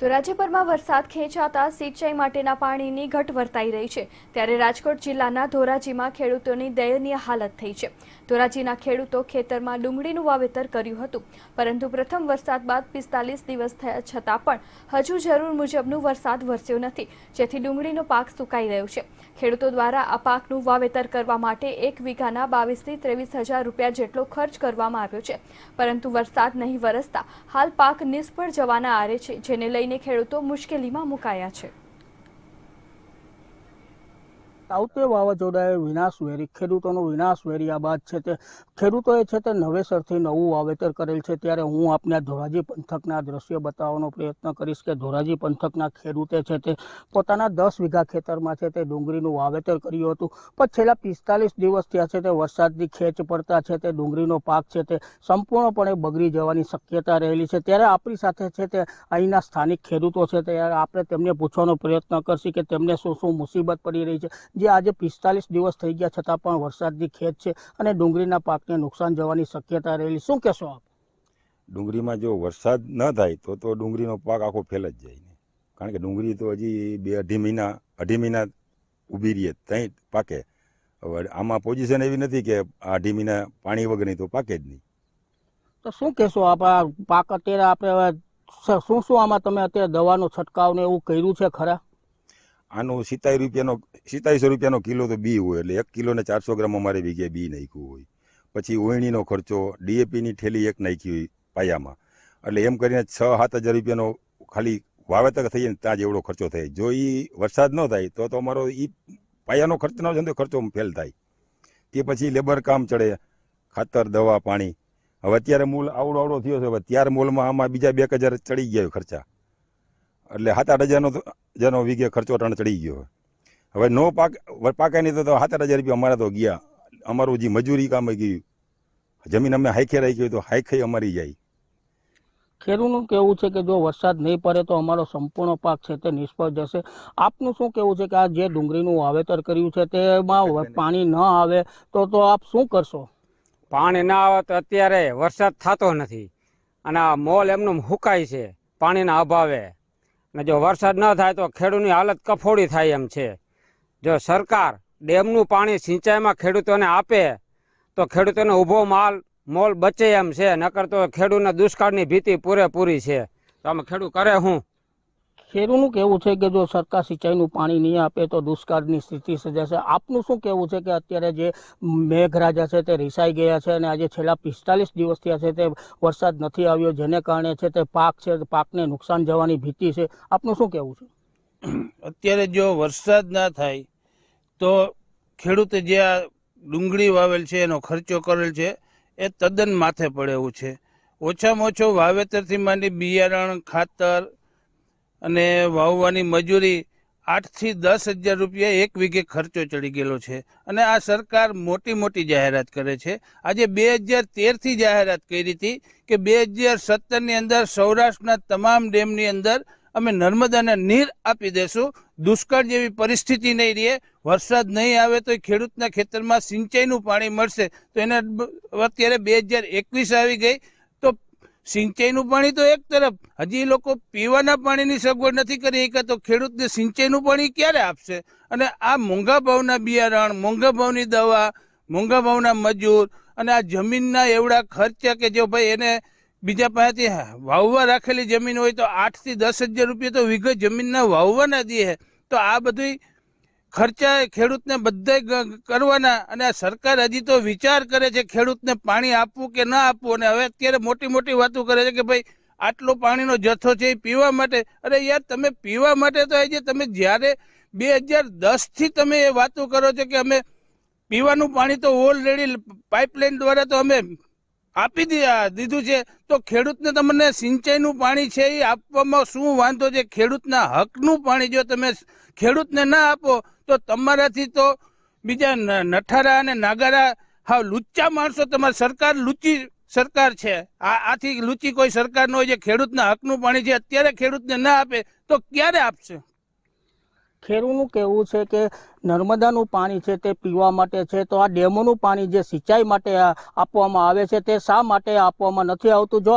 તો રાજ્યભરમાં વરસાદ ખેંચાતા સિંચાઈ માટેના પાણીની ઘટ વર્તાઈ રહી છે ત્યારે રાજકોટ જિલ્લાના ધોરાજીમાં ખેડૂતોની દયનીય હાલત થઈ છે ધોરાજીના ખેડૂતો ખેતરમાં ડુંગળીનું વાવેતર કર્યું હતું પરંતુ પ્રથમ વરસાદ બાદ પિસ્તાલીસ દિવસ થયા છતાં પણ હજુ જરૂર મુજબનો વરસાદ વરસ્યો નથી જેથી ડુંગળીનો પાક સુકાઈ રહ્યો છે ખેડૂતો દ્વારા આ પાકનું વાવેતર કરવા માટે એક વીઘાના બાવીસથી ત્રેવીસ હજાર રૂપિયા જેટલો ખર્ચ કરવામાં આવ્યો છે પરંતુ વરસાદ નહીં વરસતા હાલ પાક નિષ્ફળ જવાના આરે છે જેને લઈને ખેડૂતો મુશ્કેલીમાં મુકાયા છે તાઉતે વાવાઝોડાએ વિનાશ વેરી ખેડૂતોનો વિનાશ વેર્યા બાદ છે તે ખેડૂતોએ છે તે નવેસરથી નવું વાવેતર કરેલ છે ત્યારે હું આપને ધોરાજી પંથકના દ્રશ્ય બતાવવાનો પ્રયત્ન કરીશ કે ધોરાજી પંથકના ખેડૂતે છે તે પોતાના દસ વીઘા ખેતરમાં છે તે ડુંગળીનું વાવેતર કર્યું હતું પણ છેલ્લા પિસ્તાલીસ દિવસ ત્યાં છે તે વરસાદની ખેંચ પડતા છે તે ડુંગળીનો પાક છે તે સંપૂર્ણપણે બગડી જવાની શક્યતા રહેલી છે ત્યારે આપણી સાથે છે તે અહીંના સ્થાનિક ખેડૂતો છે ત્યારે આપણે તેમને પૂછવાનો પ્રયત્ન કરશું કે તેમને શું શું મુસીબત પડી રહી છે જે આજે પિસ્તાલીસ દિવસ થઈ ગયા છતાં પણ વરસાદની ખેત છે અને ડુંગળીના પાકને નુકસાન જવાની શક્યતા રહેલી શું કહેશો આપ ડુંગળીમાં જો વરસાદ ન થાય તો તો ડુંગળીનો પાક આખો ફેલ જ જાય કારણ કે ડુંગળી તો હજી બે અઢી મહિના અઢી મહિના ઊભી રહીએ ત્યાં પાકે હવે આમાં પોઝિશન એવી નથી કે અઢી મહિના પાણી વગર નહીં તો પાકે જ નહીં તો શું કહેશો આપણે પાક અત્યારે આપણે શું શું આમાં તમે અત્યારે દવાનો છંટકાવ ને એવું કર્યું છે ખરા આનો સિત્તાવીસ રૂપિયાનો સિત્તાવીસો રૂપિયાનો કિલો તો બી હોય એટલે એક કિલોને ચારસો ગ્રામ અમારે વીઘે બી નાખ્યું હોય પછી ઓયણીનો ખર્ચો ડીએપીની ઠેલી એક નાખી હોય પાયામાં એટલે એમ કરીને છ સાત હજાર રૂપિયાનો ખાલી વાવેતર થઈ જાય ત્યાં જ એવડો ખર્ચો થાય જો એ વરસાદ ન થાય તો તો અમારો એ પાયાનો ખર્ચ ન થાય તો ખર્ચો ફેલ થાય તે પછી લેબર કામ ચડે ખાતર દવા પાણી હવે અત્યારે મૂલ આવડો આવડો થયો છે હવે ત્યાર મૂલમાં આમાં બીજા બે હજાર ચડી ગયા ખર્ચા એટલે સાત આઠ હજારનો જેનો વીઘે ખર્ચો ટણ ચડી ગયો હવે નો પાક નહીં તો સાત આઠ હજાર રૂપિયા અમારા તો ગયા અમારું જે મજૂરી કામે ગયું જમીન અમે હાઈખે રહી હોય તો હાઈખે અમારી જાય ખેડૂતનું કેવું છે કે જો વરસાદ નહીં પડે તો અમારો સંપૂર્ણ પાક છે તે નિષ્ફળ જશે આપનું શું કેવું છે કે આ જે ડુંગળીનું વાવેતર કર્યું છે તેમાં પાણી ન આવે તો તો આપ શું કરશો પાણી ના આવે તો અત્યારે વરસાદ થતો નથી અને આ મોલ એમનું હુકાય છે પાણીના અભાવે ને જો વરસાદ ન થાય તો ખેડૂતની હાલત કફોડી થાય એમ છે જો સરકાર ડેમનું પાણી સિંચાઈમાં ખેડૂતોને આપે તો ખેડૂતોને ઊભો માલ મોલ બચે એમ છે નકર તો ખેડૂતને દુષ્કાળની ભીતિ પૂરેપૂરી છે તો આમાં ખેડૂત કરે હું ખેડૂનું કહેવું છે કે જો સરકાર સિંચાઈનું પાણી નહીં આપે તો દુષ્કાળની સ્થિતિ સર્જાશે આપનું શું કહેવું છે કે અત્યારે જે મેઘરાજા છે તે રિસાઈ ગયા છે અને આજે છેલ્લા પિસ્તાલીસ દિવસથી છે તે વરસાદ નથી આવ્યો જેને કારણે છે તે પાક છે પાકને નુકસાન જવાની ભીતિ છે આપનું શું કહેવું છે અત્યારે જો વરસાદ ના થાય તો ખેડૂતે જે આ ડુંગળી વાવેલ છે એનો ખર્ચો કરેલ છે એ તદ્દન માથે પડે એવું છે ઓછામાં ઓછો વાવેતરથી માંડી બિયારણ ખાતર અને વાવવાની મજૂરી આઠથી દસ હજાર રૂપિયા એક વીઘે ખર્ચો ચડી ગયેલો છે અને આ સરકાર મોટી મોટી જાહેરાત કરે છે આજે બે હજાર તેરથી જાહેરાત કરી હતી કે બે હજાર સત્તરની અંદર સૌરાષ્ટ્રના તમામ ડેમની અંદર અમે નર્મદાને નીર આપી દેશું દુષ્કાળ જેવી પરિસ્થિતિ નહીં રહે વરસાદ નહીં આવે તો ખેડૂતના ખેતરમાં સિંચાઈનું પાણી મળશે તો એને અત્યારે બે હજાર એકવીસ આવી ગઈ સિંચાઈનું પાણી તો એક તરફ હજી લોકો પીવાના પાણીની સગવડ નથી કરી એક તો ખેડૂતને સિંચાઈનું પાણી ક્યારે આપશે અને આ મોંઘા ભાવના બિયારણ મોંઘા ભાવની દવા મોંઘા ભાવના મજૂર અને આ જમીનના એવડા ખર્ચા કે જો ભાઈ એને બીજા પાસેથી વાવવા રાખેલી જમીન હોય તો આઠથી દસ હજાર રૂપિયા તો વિગત જમીનના વાવવાના દે તો આ બધી ખર્ચા ખેડૂતને બધે કરવાના અને સરકાર હજી તો વિચાર કરે છે ખેડૂતને પાણી આપવું કે ના આપવું અને હવે અત્યારે મોટી મોટી વાતો કરે છે કે ભાઈ આટલો પાણીનો જથ્થો છે એ પીવા માટે અરે યાર તમે પીવા માટે તો આજે તમે જ્યારે બે હજાર દસથી તમે એ વાતો કરો છો કે અમે પીવાનું પાણી તો ઓલરેડી પાઇપલાઇન દ્વારા તો અમે આપી દીધું છે તો ખેડૂતને તમને સિંચાઈનું પાણી છે એ આપવામાં શું વાંધો છે ખેડૂતના હકનું પાણી જો તમે ખેડૂતને ના આપો તો તમારાથી તો બીજા નઠારા અને નાગારા હા લુચ્ચા માણસો તમારી સરકાર લુચી સરકાર છે આ આથી લુચી કોઈ સરકાર ન હોય જે ખેડૂતના હકનું પાણી છે અત્યારે ખેડૂતને ના આપે તો ક્યારે આપશે ખેરુંનું કહેવું છે કે નર્મદાનું પાણી છે તે પીવા માટે છે તો આ ડેમોનું પાણી જે સિંચાઈ માટે આપવામાં આવે છે તે શા માટે આપવામાં નથી આવતું જો